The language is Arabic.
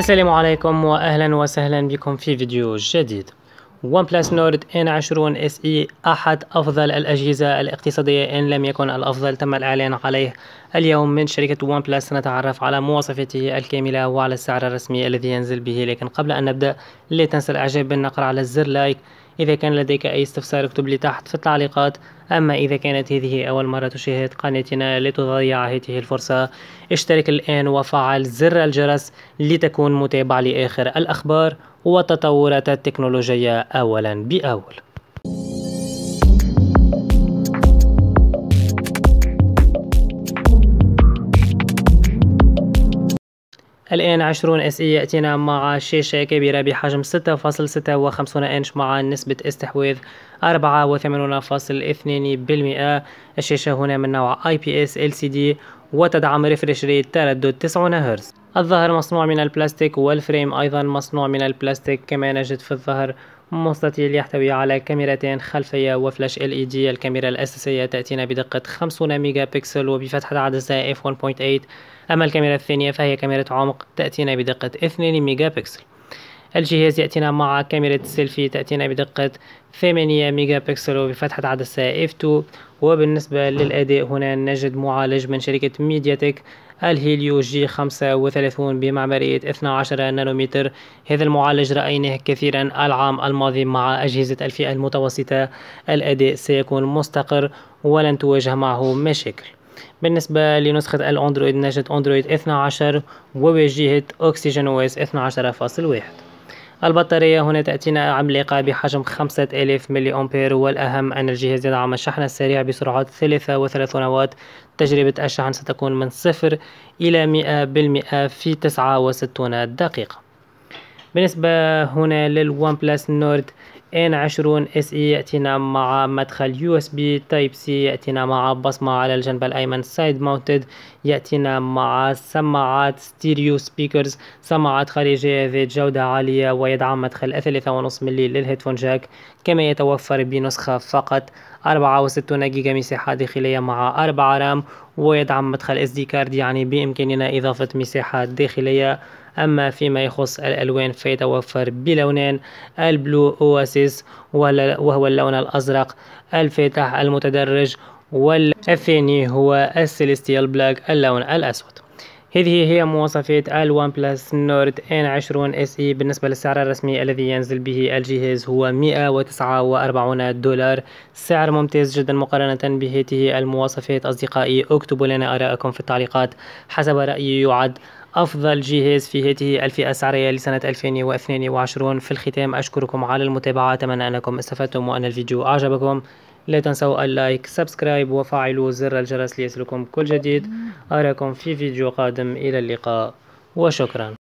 السلام عليكم واهلا وسهلا بكم في فيديو جديد ون بلس نورد ان 20 اس اي احد افضل الاجهزة الاقتصادية ان لم يكن الافضل تم الاعلان عليه اليوم من شركة ون بلس نتعرف على مواصفاته الكاملة وعلى السعر الرسمي الذي ينزل به لكن قبل ان نبدأ لا تنسى الاعجاب بالنقر على الزر لايك إذا كان لديك أي استفسار اكتب لي تحت في التعليقات أما إذا كانت هذه أول مرة تشاهد قناتنا لتضيع هذه الفرصة اشترك الآن وفعل زر الجرس لتكون متابع لآخر الأخبار وتطورات التكنولوجيا أولا بأول الان 20 اس اي ياتينا مع شاشة كبيرة بحجم 6.56 انش مع نسبة استحواذ 84.2% الشاشة هنا من نوع اي بي اس ال سي دي وتدعم ريفرش ريت تردد 90 هرتز الظهر مصنوع من البلاستيك والفريم ايضا مصنوع من البلاستيك كما نجد في الظهر مستطيل يحتوي على كاميرتين خلفية وفلاش ال اي دي الكاميرا الأساسية تأتينا بدقة 50 ميجا بكسل وبفتحة عدسة عدسة 1.8 أما الكاميرا الثانية فهي كاميرا عمق تأتينا بدقة 2 ميجا بكسل الجهاز يأتينا مع كاميرا سيلفي تأتينا بدقة 8 ميجا بكسل وبفتحة عدسة f2 وبالنسبة للأداء هنا نجد معالج من شركة ميدياتك الهيليو جي 35 بمعمارية 12 نانومتر هذا المعالج رأيناه كثيرا العام الماضي مع أجهزة الفئة المتوسطة الأداء سيكون مستقر ولن تواجه معه مشاكل بالنسبة لنسخة الأندرويد نجد أندرويد 12 وواجهت أكسجين OS 12.1 البطارية هنا تأتينا عملاقة بحجم 5000 ملي أمبير والأهم أن الجهاز يدعم الشحن السريع بسرعات 33 واط تجربة الشحن ستكون من 0 إلى 100% في 69 دقيقة بالنسبة هنا للون بلاس نورد N20 SE يأتينا مع مدخل USB Type C يأتينا مع بصمة على الجنب الأيمن Side Mounted يأتينا مع سماعات ستيريو سبيكرز سماعات خارجية ذات جودة عالية ويدعم مدخل 3.5 ملي للهيدفون جاك كما يتوفر بنسخة فقط أربعة جيجا مساحة داخلية مع أربعة رام ويدعم مدخل اس دي كارد يعني بإمكاننا إضافة مساحة داخلية أما فيما يخص الألوان فيتوفر بلونين البلو أواسيس وهو اللون الأزرق الفاتح المتدرج والثاني هو السيليستيال بلاك اللون الأسود هذه هي مواصفات ال ون بلس نورد ان 20 اس اي بالنسبة للسعر الرسمي الذي ينزل به الجهاز هو 149 دولار سعر ممتاز جدا مقارنة بهذه المواصفات أصدقائي اكتبوا لنا آراءكم في التعليقات حسب رأيي يعد أفضل جهاز في هذه الفئة السعرية لسنة 2022 في الختام أشكركم على المتابعة أتمنى أنكم استفدتم وأن الفيديو أعجبكم لا تنسوا اللايك سبسكرايب وفعلوا زر الجرس ليصلكم كل جديد أراكم في فيديو قادم إلى اللقاء وشكرا